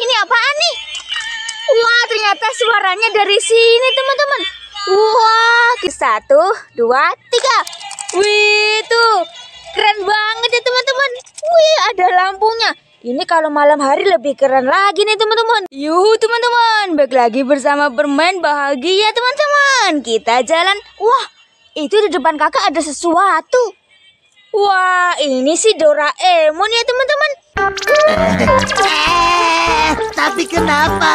ini apaan nih wah ternyata suaranya dari sini teman-teman wah satu dua tiga wih tuh keren banget ya teman-teman wih ada lampunya ini kalau malam hari lebih keren lagi nih teman-teman Yuhu teman-teman Baik lagi bersama bermain bahagia teman-teman Kita jalan Wah itu di depan kakak ada sesuatu Wah ini si Doraemon ya teman-teman Eh, tapi kenapa?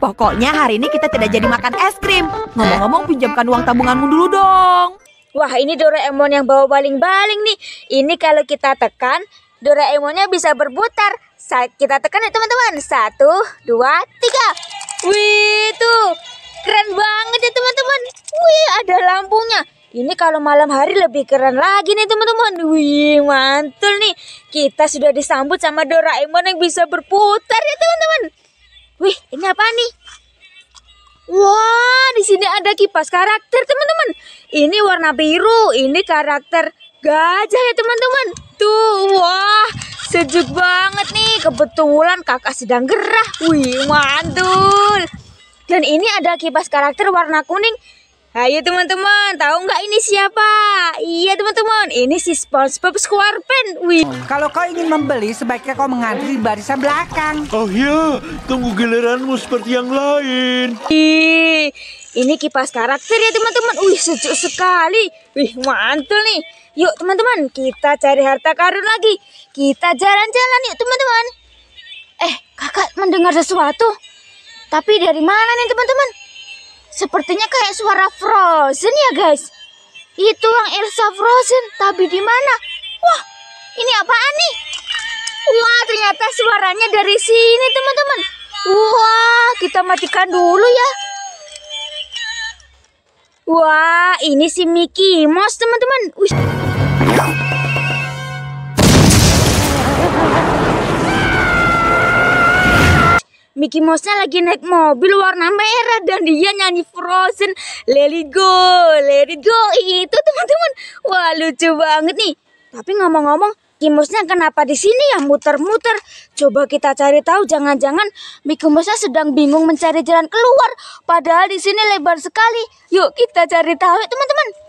Pokoknya hari ini kita tidak jadi makan es krim. Ngomong-ngomong pinjamkan uang tabunganmu dulu dong. Wah, ini Doraemon yang bawa baling-baling nih. Ini kalau kita tekan, Doraemonnya bisa berputar. Saat kita tekan ya teman-teman. Satu, dua, tiga. Wih, tuh. Ini kalau malam hari lebih keren lagi nih teman-teman. Wih, mantul nih. Kita sudah disambut sama Doraemon yang bisa berputar ya teman-teman. Wih, ini apa nih? Wah, di sini ada kipas karakter, teman-teman. Ini warna biru, ini karakter gajah ya, teman-teman. Tuh, wah, sejuk banget nih. Kebetulan kakak sedang gerah. Wih, mantul. Dan ini ada kipas karakter warna kuning Ayo teman-teman, tahu nggak ini siapa? Iya teman-teman, ini si SpongeBob SquarePants. Wih. Kalau kau ingin membeli, sebaiknya kau mengantri barisan belakang. Oh iya, tunggu giliranmu seperti yang lain. Ih, ini kipas karakter ya teman-teman. Wih, sejuk sekali. Wih, mantul nih. Yuk teman-teman, kita cari harta karun lagi. Kita jalan-jalan yuk teman-teman. Eh, kakak mendengar sesuatu. Tapi dari mana nih teman-teman? Sepertinya kayak suara Frozen ya guys. Itu yang Elsa Frozen, tapi di mana? Wah, ini apaan nih? Wah, ternyata suaranya dari sini teman-teman. Wah, kita matikan dulu ya. Wah, ini si Mickey Mouse teman-teman. Wih. Mickey Mouse-nya lagi naik mobil warna merah dan dia nyanyi Frozen Let it go, let it go itu teman-teman. Wah lucu banget nih. Tapi ngomong-ngomong Mickey Mouse-nya kenapa di sini ya muter-muter? Coba kita cari tahu jangan-jangan Mickey Mouse-nya sedang bingung mencari jalan keluar padahal di sini lebar sekali. Yuk kita cari tahu teman-teman.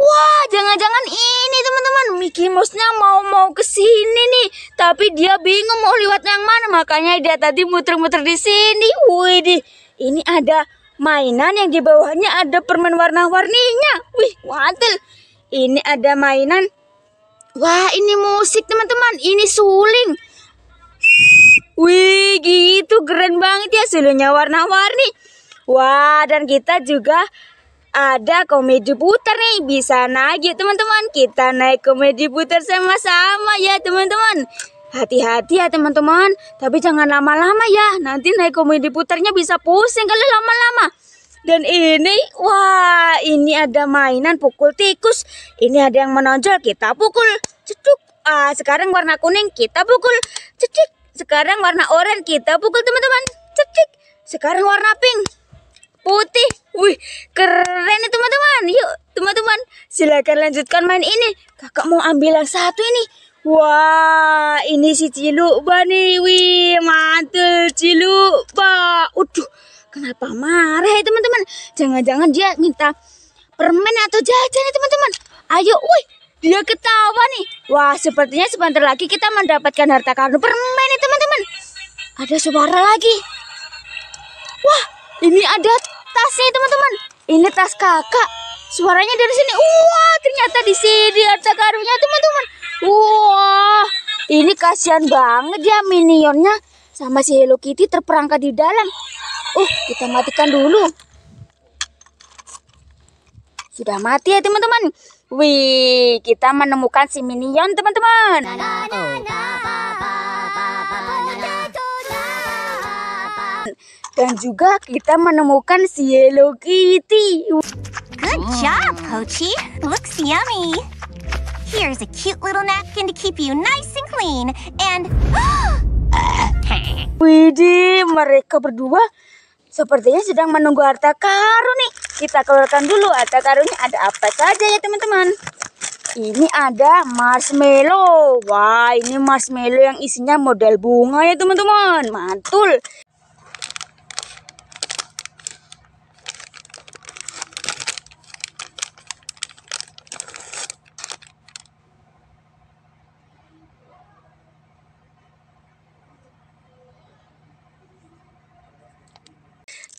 Wah, jangan-jangan ini teman-teman Mickey Mouse-nya mau-mau ke sini nih, tapi dia bingung mau lewat yang mana, makanya dia tadi muter-muter di sini. Wih, di ini ada mainan yang di bawahnya ada permen warna-warninya. Wih, mantul. Ini ada mainan. Wah, ini musik teman-teman. Ini suling. Wih, gitu keren banget ya sulingnya warna-warni. Wah, dan kita juga ada komedi puter nih bisa naik ya teman-teman kita naik komedi puter sama-sama ya teman-teman hati-hati ya teman-teman tapi jangan lama-lama ya nanti naik komedi puternya bisa pusing kalau lama-lama dan ini wah ini ada mainan pukul tikus ini ada yang menonjol kita pukul ceduk ah, sekarang warna kuning kita pukul cecik sekarang warna oranye kita pukul teman-teman cecik sekarang warna pink putih. Wih, keren nih teman-teman. Yuk, teman-teman, silakan lanjutkan main ini. Kakak mau ambil yang satu ini. Wah, ini si Cilukba nih. Wih, mantul Cilukba. Udah, kenapa marah ya teman-teman? Jangan-jangan dia minta permen atau jajan ya teman-teman. Ayo, wih, dia ketawa nih. Wah, sepertinya sebentar lagi kita mendapatkan harta karun permen ya teman-teman. Ada suara lagi. Wah, ini ada tasnya teman-teman. Ini tas kakak. Suaranya dari sini. Wah, ternyata di sini ada karunya teman-teman. Wah, ini kasihan banget ya minionnya sama si Hello Kitty terperangkap di dalam. Uh, kita matikan dulu. Sudah mati ya teman-teman. Wih, kita menemukan si minion teman-teman. Dan juga kita menemukan si Hello Kitty. Good job, Pochi. Looks yummy. Here's a cute little napkin to keep you nice and clean. And... Widih, mereka berdua sepertinya sedang menunggu harta karun nih. Kita keluarkan dulu harta karunnya ada apa saja ya teman-teman. Ini ada marshmallow. Wah, ini marshmallow yang isinya model bunga ya teman-teman. Mantul.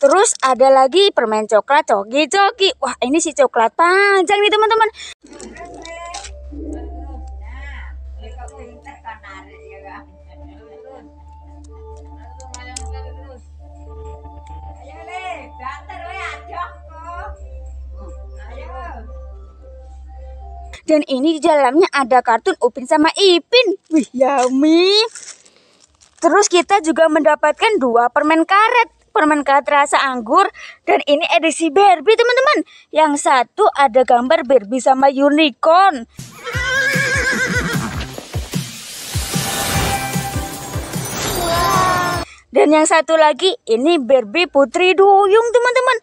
Terus ada lagi permen coklat coki-coki. Wah, ini si coklat panjang nih, teman-teman. Dan ini di dalamnya ada kartun Upin sama Ipin. Wih, yummy. Terus kita juga mendapatkan dua permen karet permen karet rasa anggur dan ini edisi Barbie teman-teman yang satu ada gambar Barbie sama unicorn dan yang satu lagi ini Barbie Putri Duyung teman-teman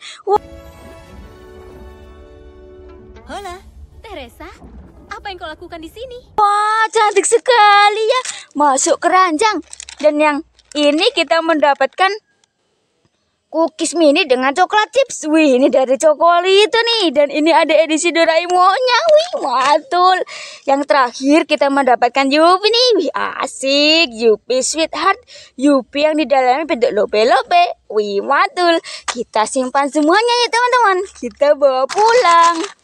Hola Teresa apa yang kau lakukan di sini? Wah, cantik sekali ya. Masuk keranjang. Dan yang ini kita mendapatkan cookies mini dengan coklat chips. Wih, ini dari itu nih. Dan ini ada edisi Doraemonnya. Wih, mantul. Yang terakhir kita mendapatkan Yupi nih. Wih, asik. Yupi Sweetheart. Yupi yang di dalamnya bentuk lope-lope. Wih, mantul. Kita simpan semuanya ya, teman-teman. Kita bawa pulang.